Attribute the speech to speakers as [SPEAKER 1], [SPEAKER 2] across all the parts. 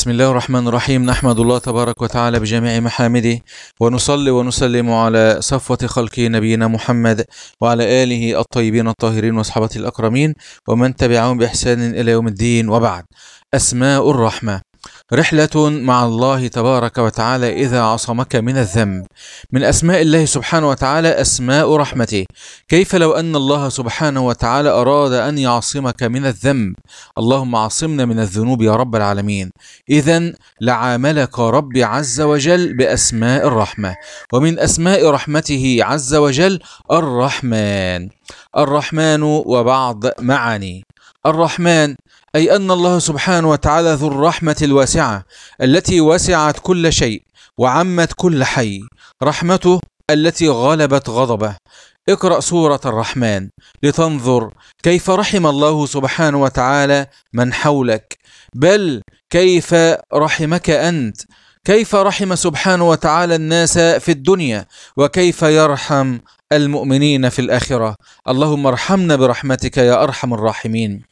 [SPEAKER 1] بسم الله الرحمن الرحيم نحمد الله تبارك وتعالى بجميع محامده ونصلي ونسلم على صفوة خلق نبينا محمد وعلى آله الطيبين الطاهرين وأصحابه الأكرمين ومن تبعهم بإحسان إلى يوم الدين وبعد أسماء الرحمة رحلة مع الله تبارك وتعالى إذا عصمك من الذنب من أسماء الله سبحانه وتعالى أسماء رحمته كيف لو أن الله سبحانه وتعالى أراد أن يعصمك من الذنب اللهم عصمنا من الذنوب يا رب العالمين إذا لعاملك ربي عز وجل بأسماء الرحمة ومن أسماء رحمته عز وجل الرحمن الرحمن وبعض معاني الرحمن أي أن الله سبحانه وتعالى ذو الرحمة الواسعة التي وسعت كل شيء وعمت كل حي رحمته التي غلبت غضبه اقرأ سورة الرحمن لتنظر كيف رحم الله سبحانه وتعالى من حولك بل كيف رحمك أنت كيف رحم سبحانه وتعالى الناس في الدنيا وكيف يرحم المؤمنين في الآخرة اللهم ارحمنا برحمتك يا أرحم الراحمين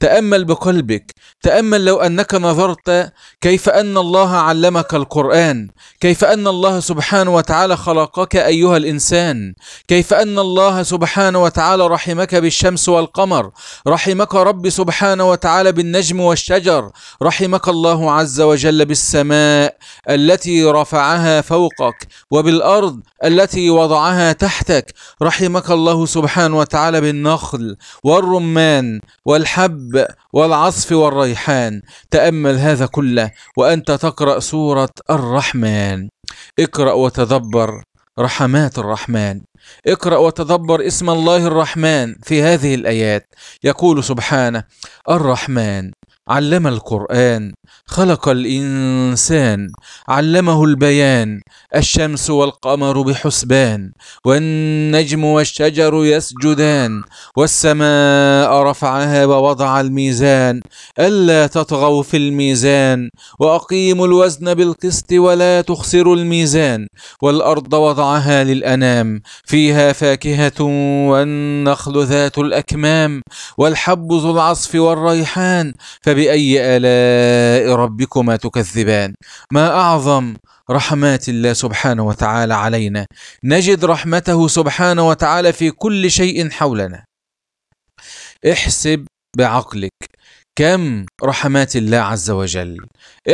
[SPEAKER 1] تأمل بقلبك تأمل لو أنك نظرت كيف أن الله علمك القرآن كيف أن الله سبحانه وتعالى خلقك أيها الإنسان كيف أن الله سبحانه وتعالى رحمك بالشمس والقمر رحمك رب سبحانه وتعالى بالنجم والشجر رحمك الله عز وجل بالسماء التي رفعها فوقك وبالأرض التي وضعها تحتك ذلك رحمك الله سبحانه وتعالى بالنخل والرمان والحب والعصف والريحان تأمل هذا كله وأنت تقرأ سورة الرحمن اقرأ وتدبر رحمات الرحمن اقرأ وتدبر اسم الله الرحمن في هذه الآيات يقول سبحانه الرحمن علم القرآن خلق الإنسان علمه البيان الشمس والقمر بحسبان والنجم والشجر يسجدان والسماء رفعها ووضع الميزان ألا تطغوا في الميزان وأقيموا الوزن بالقسط ولا تخسروا الميزان والأرض وضعها للأنام فيها فاكهة والنخل ذات الأكمام والحب ذو العصف والريحان فبأي آلاء ربكما تكذبان ما أعظم رحمات الله سبحانه وتعالى علينا نجد رحمته سبحانه وتعالى في كل شيء حولنا احسب بعقلك كم رحمات الله عز وجل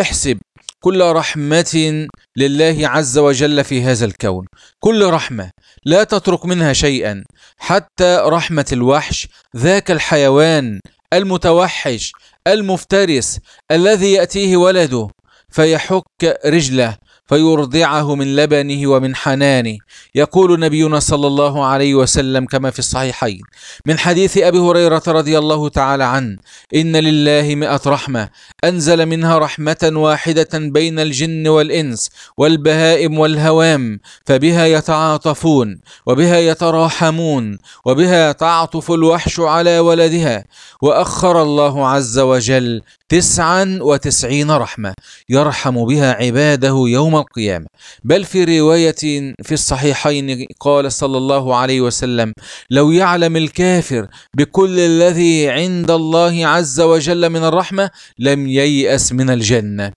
[SPEAKER 1] احسب كل رحمة لله عز وجل في هذا الكون كل رحمة لا تترك منها شيئا حتى رحمة الوحش ذاك الحيوان المتوحش المفترس الذي يأتيه ولده فيحك رجله فيرضعه من لبنه ومن حنانه يقول نبينا صلى الله عليه وسلم كما في الصحيحين من حديث أبي هريرة رضي الله تعالى عنه إن لله مئة رحمة أنزل منها رحمة واحدة بين الجن والإنس والبهائم والهوام فبها يتعاطفون وبها يتراحمون وبها تعطف الوحش على ولدها وأخر الله عز وجل تسعا وتسعين رحمة يرحم بها عباده يوم القيامة بل في رواية في الصحيحين قال صلى الله عليه وسلم لو يعلم الكافر بكل الذي عند الله عز وجل من الرحمة لم ييأس من الجنة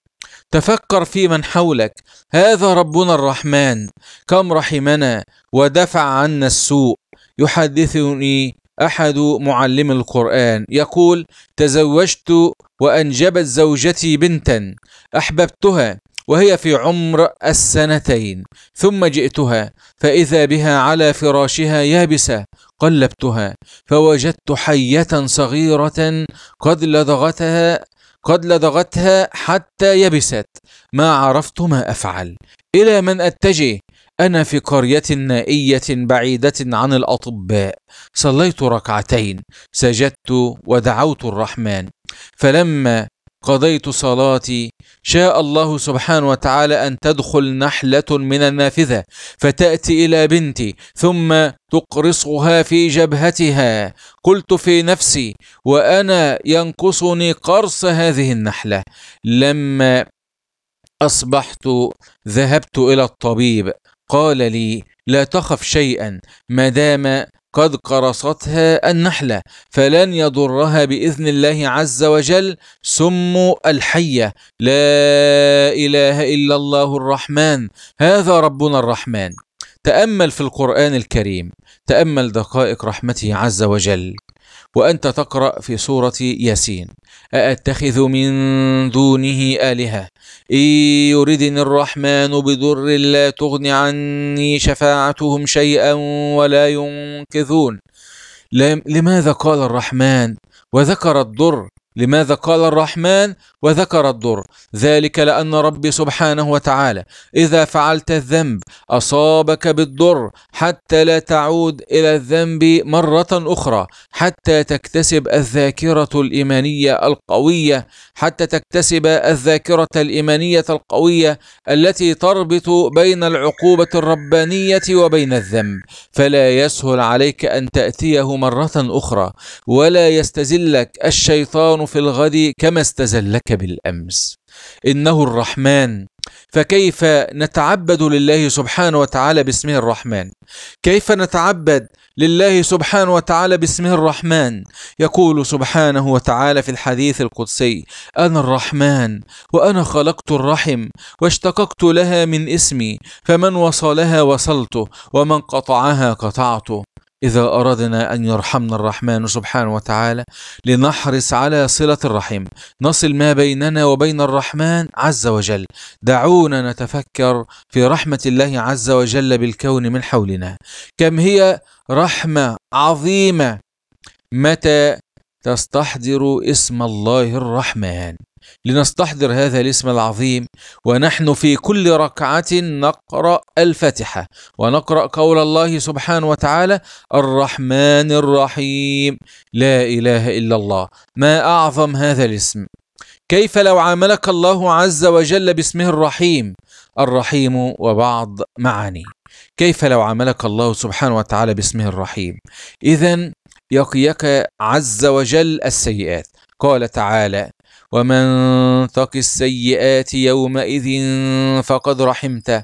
[SPEAKER 1] تفكر في من حولك هذا ربنا الرحمن كم رحمنا ودفع عنا السوء يحدثني أحد معلم القرآن يقول تزوجت وأنجبت زوجتي بنتا أحببتها وهي في عمر السنتين ثم جئتها فإذا بها على فراشها يابسة قلبتها فوجدت حية صغيرة قد لدغتها قد لدغتها حتى يبست ما عرفت ما أفعل إلى من أتجه أنا في قرية نائية بعيدة عن الأطباء صليت ركعتين سجدت ودعوت الرحمن فلما قضيت صلاتي شاء الله سبحانه وتعالى ان تدخل نحله من النافذه فتاتي الى بنتي ثم تقرصها في جبهتها قلت في نفسي وانا ينقصني قرص هذه النحله لما اصبحت ذهبت الى الطبيب قال لي لا تخف شيئا ما دام قد قرصتها النحلة فلن يضرها بإذن الله عز وجل سم الحية لا إله إلا الله الرحمن هذا ربنا الرحمن تأمل في القرآن الكريم تأمل دقائق رحمته عز وجل وأنت تقرأ في سورة ياسين أأتخذ من دونه آلهة إن يردني الرحمن بضر لا تغن عني شفاعتهم شيئا ولا ينقذون لماذا قال الرحمن وذكر الضر لماذا قال الرحمن وذكر الضر ذلك لأن ربي سبحانه وتعالى إذا فعلت الذنب أصابك بالضر حتى لا تعود إلى الذنب مرة أخرى حتى تكتسب الذاكرة الإيمانية القوية حتى تكتسب الذاكرة الإيمانية القوية التي تربط بين العقوبة الربانية وبين الذنب فلا يسهل عليك أن تأتيه مرة أخرى ولا يستزلك الشيطان في الغد كما استزلك بالأمس إنه الرحمن فكيف نتعبد لله سبحانه وتعالى باسمه الرحمن كيف نتعبد لله سبحانه وتعالى باسمه الرحمن يقول سبحانه وتعالى في الحديث القدسي أنا الرحمن وأنا خلقت الرحم واشتققت لها من اسمي فمن وصلها وصلته ومن قطعها قطعته إذا أردنا أن يرحمنا الرحمن سبحانه وتعالى لنحرص على صلة الرحم نصل ما بيننا وبين الرحمن عز وجل دعونا نتفكر في رحمة الله عز وجل بالكون من حولنا كم هي رحمة عظيمة متى تستحضر اسم الله الرحمن لنستحضر هذا الاسم العظيم ونحن في كل ركعة نقرأ الفاتحة ونقرأ قول الله سبحانه وتعالى الرحمن الرحيم لا إله إلا الله ما أعظم هذا الاسم كيف لو عاملك الله عز وجل باسمه الرحيم الرحيم وبعض معاني كيف لو عاملك الله سبحانه وتعالى باسمه الرحيم إذا يقيك عز وجل السيئات قال تعالى ومن تق السيئات يومئذ فقد رحمته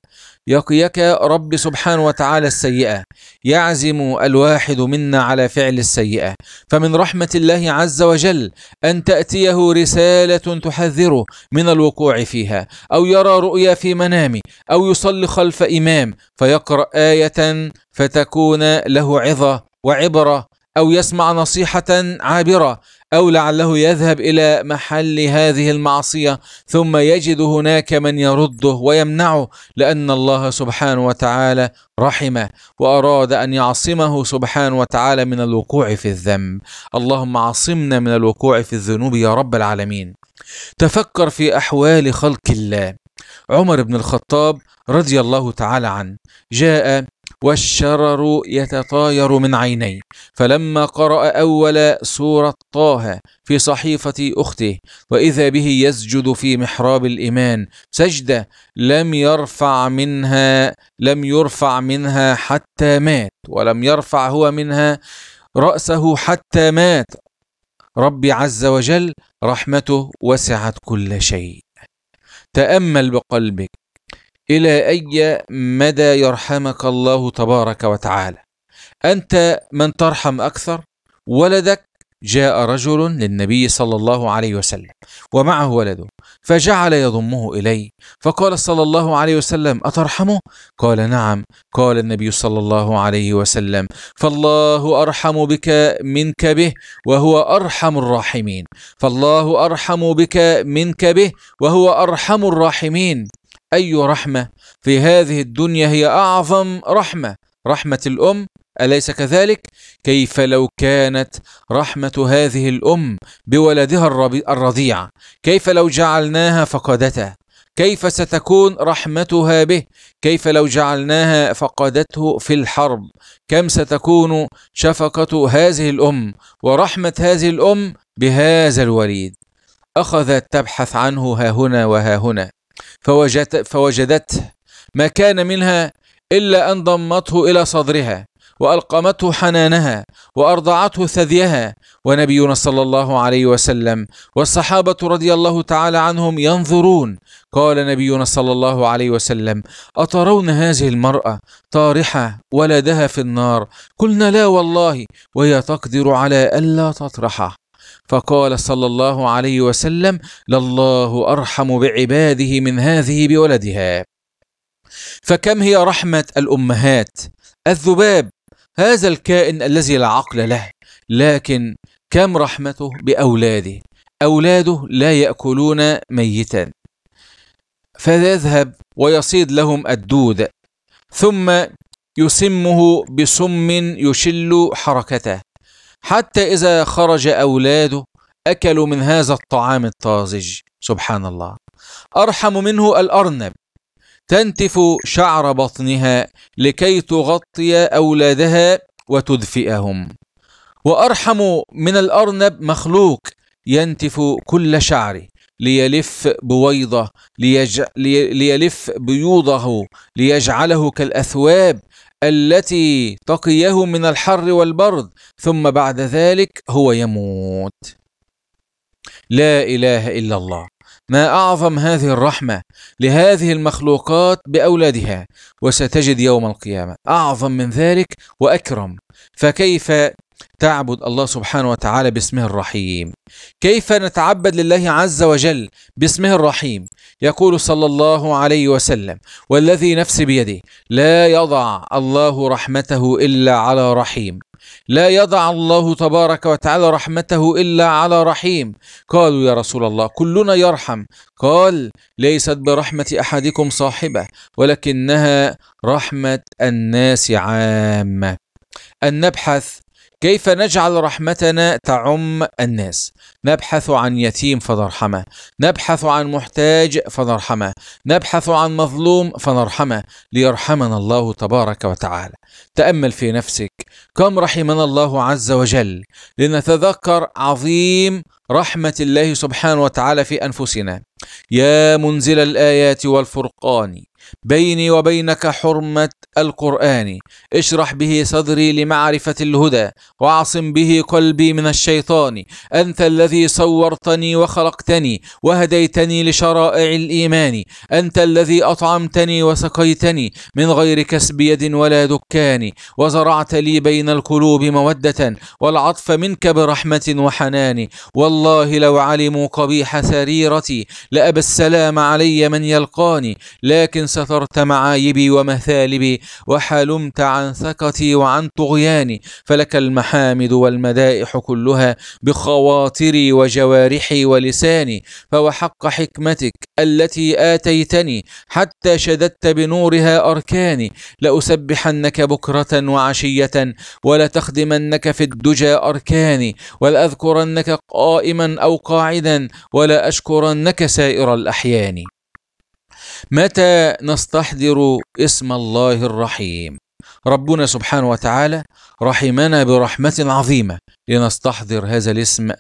[SPEAKER 1] يقيك رب سبحانه وتعالى السيئة يعزم الواحد منا على فعل السيئة فمن رحمة الله عز وجل أن تأتيه رسالة تحذره من الوقوع فيها أو يرى رؤيا في منامه أو يصلي خلف إمام فيقرأ آية فتكون له عظة وعبرة أو يسمع نصيحة عابرة أو لعله يذهب إلى محل هذه المعصية ثم يجد هناك من يرده ويمنعه لأن الله سبحانه وتعالى رحمه وأراد أن يعصمه سبحانه وتعالى من الوقوع في الذنب اللهم عصمنا من الوقوع في الذنوب يا رب العالمين تفكر في أحوال خلق الله عمر بن الخطاب رضي الله تعالى عنه جاء والشرر يتطاير من عينيه فلما قرأ أول سورة طه في صحيفة أخته وإذا به يسجد في محراب الإيمان سجدة لم يرفع منها لم يرفع منها حتى مات ولم يرفع هو منها رأسه حتى مات ربي عز وجل رحمته وسعت كل شيء تأمل بقلبك إلى أي مدى يرحمك الله تبارك وتعالى أنت من ترحم أكثر ولدك جاء رجل للنبي صلى الله عليه وسلم ومعه ولده فجعل يضمه إليه فقال صلى الله عليه وسلم أترحمه؟ قال نعم قال النبي صلى الله عليه وسلم فالله أرحم بك منك به وهو أرحم الراحمين فالله أرحم بك منك به وهو أرحم الراحمين أي رحمة في هذه الدنيا هي أعظم رحمة رحمة الأم أليس كذلك؟ كيف لو كانت رحمة هذه الأم بولدها الرضيع؟ كيف لو جعلناها فقدته؟ كيف ستكون رحمتها به؟ كيف لو جعلناها فقدته في الحرب؟ كم ستكون شفقة هذه الأم ورحمة هذه الأم بهذا الوليد؟ أخذت تبحث عنه ها هنا وها هنا فوجدت فوجدته ما كان منها إلا أن ضمته إلى صدرها وألقمته حنانها وأرضعته ثديها ونبينا صلى الله عليه وسلم والصحابة رضي الله تعالى عنهم ينظرون قال نبينا صلى الله عليه وسلم أترون هذه المرأة طارحة ولدها في النار قلنا لا والله وهي تقدر على ألا تطرحه فقال صلى الله عليه وسلم لله أرحم بعباده من هذه بولدها فكم هي رحمة الأمهات الذباب هذا الكائن الذي لا عقل له لكن كم رحمته بأولاده أولاده لا يأكلون ميتا فيذهب ويصيد لهم الدود ثم يسمه بسم يشل حركته حتى إذا خرج أولاده أكلوا من هذا الطعام الطازج سبحان الله أرحم منه الأرنب تنتف شعر بطنها لكي تغطي أولادها وتدفئهم وأرحم من الأرنب مخلوق ينتف كل شعره ليلف بويضة ليج... لي... ليلف بيوضه ليجعله كالأثواب التي تقيه من الحر والبرد ثم بعد ذلك هو يموت لا اله الا الله ما اعظم هذه الرحمه لهذه المخلوقات باولادها وستجد يوم القيامه اعظم من ذلك واكرم فكيف تعبد الله سبحانه وتعالى باسمه الرحيم كيف نتعبد لله عز وجل باسمه الرحيم يقول صلى الله عليه وسلم والذي نفسي بيده لا يضع الله رحمته إلا على رحيم لا يضع الله تبارك وتعالى رحمته إلا على رحيم قالوا يا رسول الله كلنا يرحم قال ليست برحمة أحدكم صاحبة ولكنها رحمة الناس عامة أن نبحث كيف نجعل رحمتنا تعم الناس نبحث عن يتيم فنرحمه نبحث عن محتاج فنرحمه نبحث عن مظلوم فنرحمه ليرحمنا الله تبارك وتعالى تامل في نفسك كم رحمنا الله عز وجل لنتذكر عظيم رحمه الله سبحانه وتعالى في انفسنا يا منزل الايات والفرقان بيني وبينك حرمة القرآن اشرح به صدري لمعرفة الهدى وعصم به قلبي من الشيطان أنت الذي صورتني وخلقتني وهديتني لشرائع الإيمان أنت الذي أطعمتني وسقيتني من غير كسب يد ولا دكان وزرعت لي بين القلوب مودة والعطف منك برحمة وحنان والله لو علموا قبيح سريرتي لأبى السلام علي من يلقاني لكن سترت معايبي ومثالبي وحلمت عن سكتي وعن طغياني فلك المحامد والمدائح كلها بخواطري وجوارحي ولساني فوحق حكمتك التي آتيتني حتى شددت بنورها أركاني لأسبحنك بكرة وعشية ولتخدمنك في الدجى أركاني ولأذكرنك قائما أو قاعدا ولأشكرنك سائر الأحيان متى نستحضر اسم الله الرحيم ربنا سبحانه وتعالى رحمنا برحمة عظيمة لنستحضر هذا الاسم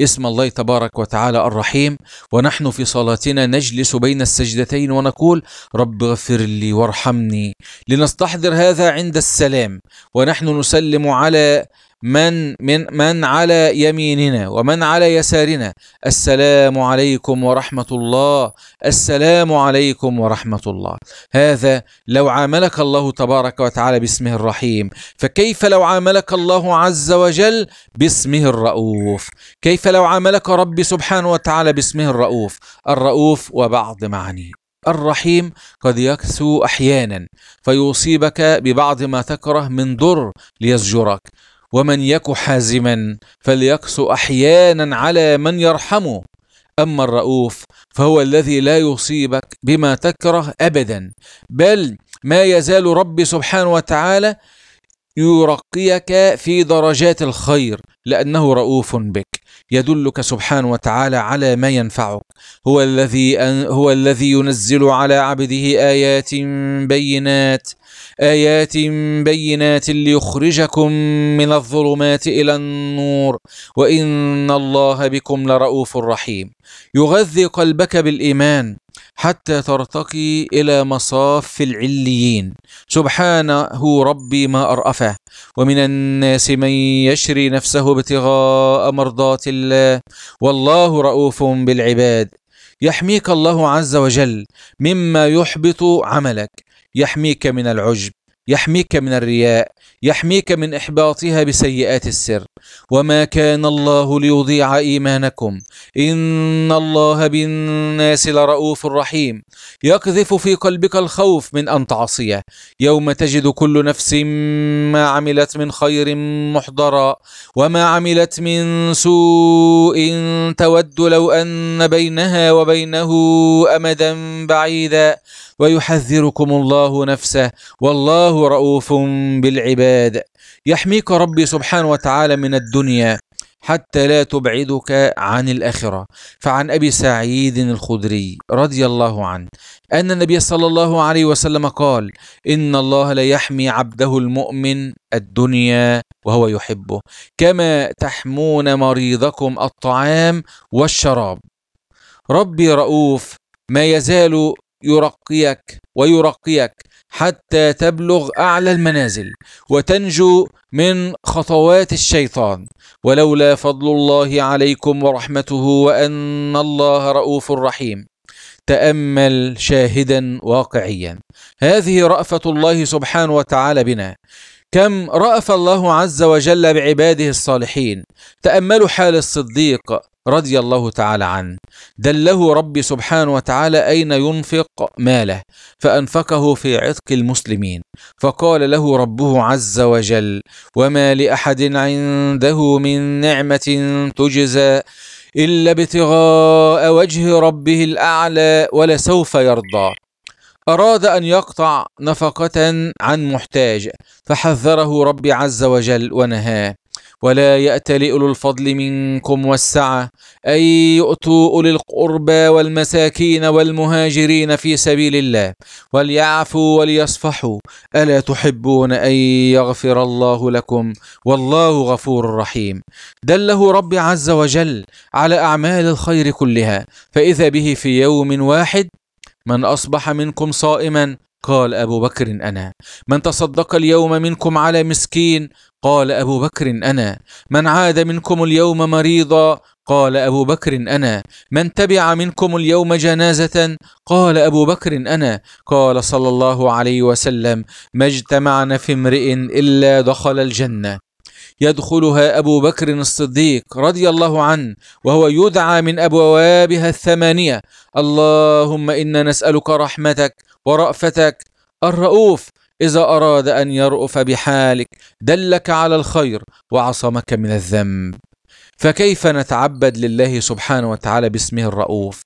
[SPEAKER 1] اسم الله تبارك وتعالى الرحيم ونحن في صلاتنا نجلس بين السجدتين ونقول رب اغفر لي وارحمني لنستحضر هذا عند السلام ونحن نسلم على من من من على يميننا ومن على يسارنا السلام عليكم ورحمه الله السلام عليكم ورحمه الله هذا لو عاملك الله تبارك وتعالى باسمه الرحيم فكيف لو عاملك الله عز وجل باسمه الرؤوف كيف لو عاملك ربي سبحانه وتعالى باسمه الرؤوف الرؤوف وبعض معانيه الرحيم قد يكسو احيانا فيصيبك ببعض ما تكره من ضر ليزجرك ومن يك حازما فليقس احيانا على من يرحمه اما الرؤوف فهو الذي لا يصيبك بما تكره ابدا بل ما يزال ربي سبحانه وتعالى يرقيك في درجات الخير لأنه رؤوف بك يدلك سبحانه وتعالى على ما ينفعك هو الذي أن هو الذي ينزل على عبده آيات بينات آيات بينات ليخرجكم من الظلمات إلى النور وإن الله بكم لرؤوف رحيم يغذي قلبك بالإيمان حتى ترتقي إلى مصاف العليين سبحانه ربي ما أرأفه ومن الناس من يشري نفسه ابتغاء مرضات الله والله رؤوف بالعباد يحميك الله عز وجل مما يحبط عملك يحميك من العجب يحميك من الرياء يحميك من احباطها بسيئات السر وما كان الله ليضيع ايمانكم ان الله بالناس لرؤوف رحيم يقذف في قلبك الخوف من ان تعصيه يوم تجد كل نفس ما عملت من خير محضرا وما عملت من سوء تود لو ان بينها وبينه امدا بعيدا ويحذركم الله نفسه والله رؤوف بالعباد يحميك ربي سبحانه وتعالى من الدنيا حتى لا تبعدك عن الآخرة فعن أبي سعيد الخدري رضي الله عنه أن النبي صلى الله عليه وسلم قال إن الله ليحمي عبده المؤمن الدنيا وهو يحبه كما تحمون مريضكم الطعام والشراب ربي رؤوف ما يزال يرقيك ويرقيك حتى تبلغ اعلى المنازل وتنجو من خطوات الشيطان ولولا فضل الله عليكم ورحمته وان الله رؤوف رحيم تامل شاهدا واقعيا هذه رافه الله سبحانه وتعالى بنا كم رأف الله عز وجل بعباده الصالحين تأملوا حال الصديق رضي الله تعالى عنه دله ربي سبحانه وتعالى أين ينفق ماله فأنفقه في عتق المسلمين فقال له ربه عز وجل وما لأحد عنده من نعمة تجزى إلا ابتغاء وجه ربه الأعلى ولسوف يرضى أراد أن يقطع نفقة عن محتاج فحذره ربي عز وجل ونهاه ولا يأتل أولو الفضل منكم والسعة أن يؤتوا أولي القربى والمساكين والمهاجرين في سبيل الله وليعفوا وليصفحوا ألا تحبون أن يغفر الله لكم والله غفور رحيم دله رب عز وجل على أعمال الخير كلها فإذا به في يوم واحد من أصبح منكم صائما قال أبو بكر أنا من تصدق اليوم منكم على مسكين قال أبو بكر أنا من عاد منكم اليوم مريضا قال أبو بكر أنا من تبع منكم اليوم جنازة قال أبو بكر أنا قال صلى الله عليه وسلم ما اجتمعنا في امرئ إلا دخل الجنة يدخلها أبو بكر الصديق رضي الله عنه وهو يدعى من أبوابها الثمانية اللهم إنا نسألك رحمتك ورأفتك الرؤوف إذا أراد أن يرؤف بحالك دلك على الخير وعصمك من الذنب فكيف نتعبد لله سبحانه وتعالى باسمه الرؤوف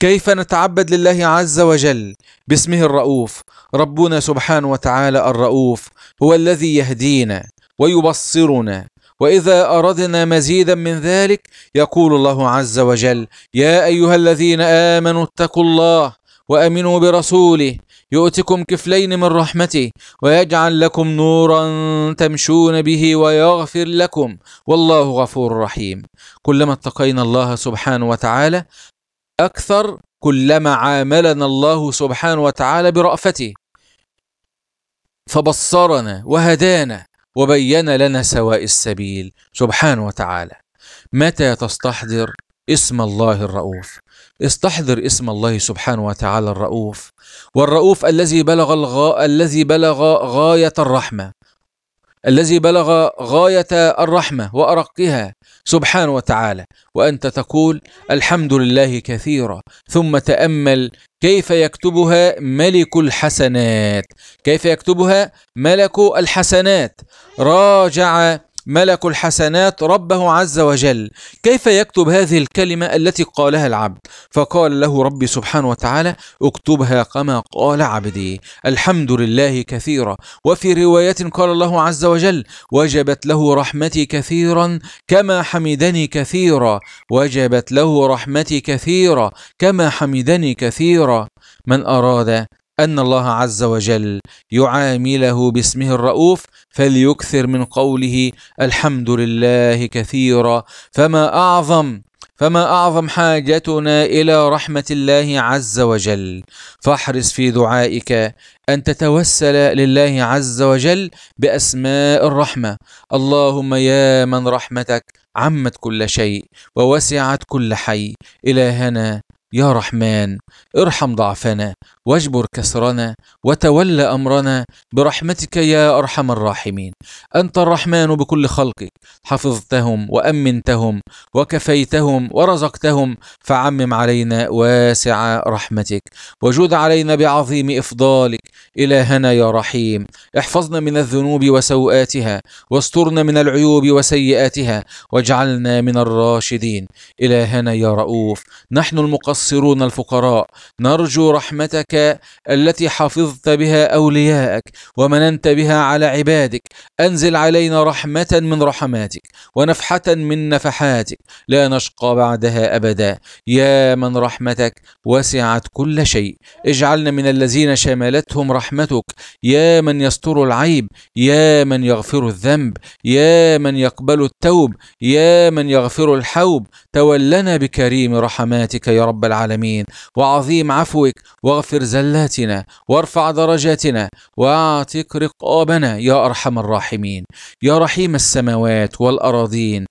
[SPEAKER 1] كيف نتعبد لله عز وجل باسمه الرؤوف ربنا سبحانه وتعالى الرؤوف هو الذي يهدينا ويبصرنا واذا اردنا مزيدا من ذلك يقول الله عز وجل يا ايها الذين امنوا اتقوا الله وامنوا برسوله يؤتكم كفلين من رحمته ويجعل لكم نورا تمشون به ويغفر لكم والله غفور رحيم كلما اتقينا الله سبحانه وتعالى اكثر كلما عاملنا الله سبحانه وتعالى برافته فبصرنا وهدانا وبين لنا سواء السبيل سبحانه وتعالى متى تستحضر اسم الله الرؤوف استحضر اسم الله سبحانه وتعالى الرؤوف والرؤوف الذي بلغ الغ... الذي بلغ غاية الرحمة الذي بلغ غاية الرحمة وأرقها سبحانه وتعالى وأنت تقول الحمد لله كثيرا ثم تأمل كيف يكتبها ملك الحسنات كيف يكتبها ملك الحسنات راجع ملك الحسنات ربه عز وجل كيف يكتب هذه الكلمة التي قالها العبد فقال له ربي سبحانه وتعالى اكتبها كما قال عبدي الحمد لله كثيرا وفي رواية قال الله عز وجل وجبت له رحمتي كثيرا كما حمدني كثيرا وجبت له رحمتي كثيرا كما حمدني كثيرا من أراد أن الله عز وجل يعامله باسمه الرؤوف فليكثر من قوله الحمد لله كثيرا فما أعظم فما أعظم حاجتنا إلى رحمة الله عز وجل فاحرص في دعائك أن تتوسل لله عز وجل بأسماء الرحمة اللهم يا من رحمتك عمت كل شيء ووسعت كل حي إلهنا يا رحمن ارحم ضعفنا واجبر كسرنا وتول امرنا برحمتك يا ارحم الراحمين انت الرحمن بكل خلقك حفظتهم وامنتهم وكفيتهم ورزقتهم فعمم علينا واسع رحمتك وجود علينا بعظيم افضالك الهنا يا رحيم احفظنا من الذنوب وسوءاتها واسترنا من العيوب وسيئاتها واجعلنا من الراشدين الهنا يا رؤوف نحن المقصرون الفقراء نرجو رحمتك التي حفظت بها أولياءك ومننت بها على عبادك أنزل علينا رحمة من رحماتك ونفحة من نفحاتك لا نشقى بعدها أبدا يا من رحمتك وسعت كل شيء اجعلنا من الذين شملتهم رحمتك يا من يستر العيب يا من يغفر الذنب يا من يقبل التوب يا من يغفر الحوب تولنا بكريم رحماتك يا رب العالمين وعظيم عفوك واغفر زلاتنا وارفع درجاتنا واعتق رقابنا يا أرحم الراحمين يا رحيم السماوات والأراضين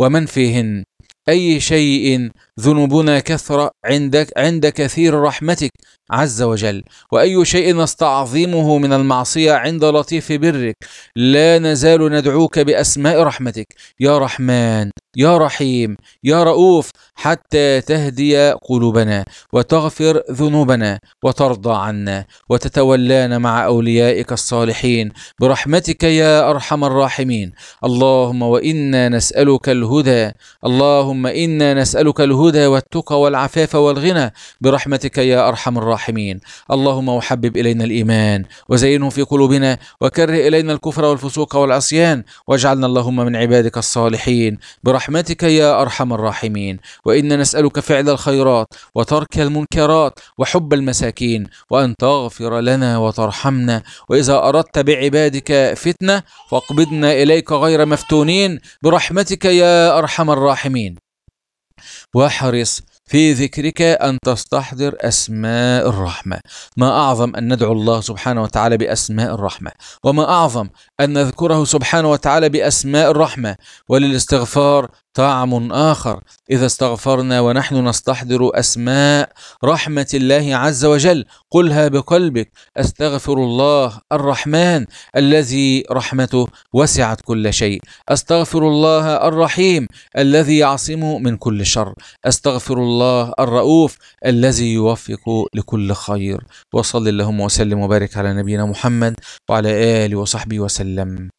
[SPEAKER 1] ومن فيهن أي شيء ذنوبنا كثرة عندك عند كثير رحمتك عز وجل وأي شيء نستعظمه من المعصية عند لطيف برك لا نزال ندعوك بأسماء رحمتك يا رحمن يا رحيم يا رؤوف حتى تهدي قلوبنا وتغفر ذنوبنا وترضى عنا وتتولانا مع اوليائك الصالحين برحمتك يا ارحم الراحمين اللهم وانا نسالك الهدى اللهم انا نسالك الهدى والتقى والعفاف والغنى برحمتك يا ارحم الراحمين اللهم وحبب الينا الايمان وزينه في قلوبنا وكره الينا الكفر والفسوق والعصيان واجعلنا اللهم من عبادك الصالحين برحمتك يا ارحم الراحمين وإنا نسألك فعل الخيرات وترك المنكرات وحب المساكين وأن تغفر لنا وترحمنا وإذا أردت بعبادك فتنة فاقبضنا إليك غير مفتونين برحمتك يا أرحم الراحمين واحرص في ذكرك أن تستحضر أسماء الرحمة ما أعظم أن ندعو الله سبحانه وتعالى بأسماء الرحمة وما أعظم أن نذكره سبحانه وتعالى بأسماء الرحمة وللاستغفار طعم آخر إذا استغفرنا ونحن نستحضر أسماء رحمة الله عز وجل قلها بقلبك أستغفر الله الرحمن الذي رحمته وسعت كل شيء أستغفر الله الرحيم الذي يعصمه من كل شر أستغفر الله الرؤوف الذي يوفق لكل خير وصل اللهم وسلم وبارك على نبينا محمد وعلى آله وصحبه وسلم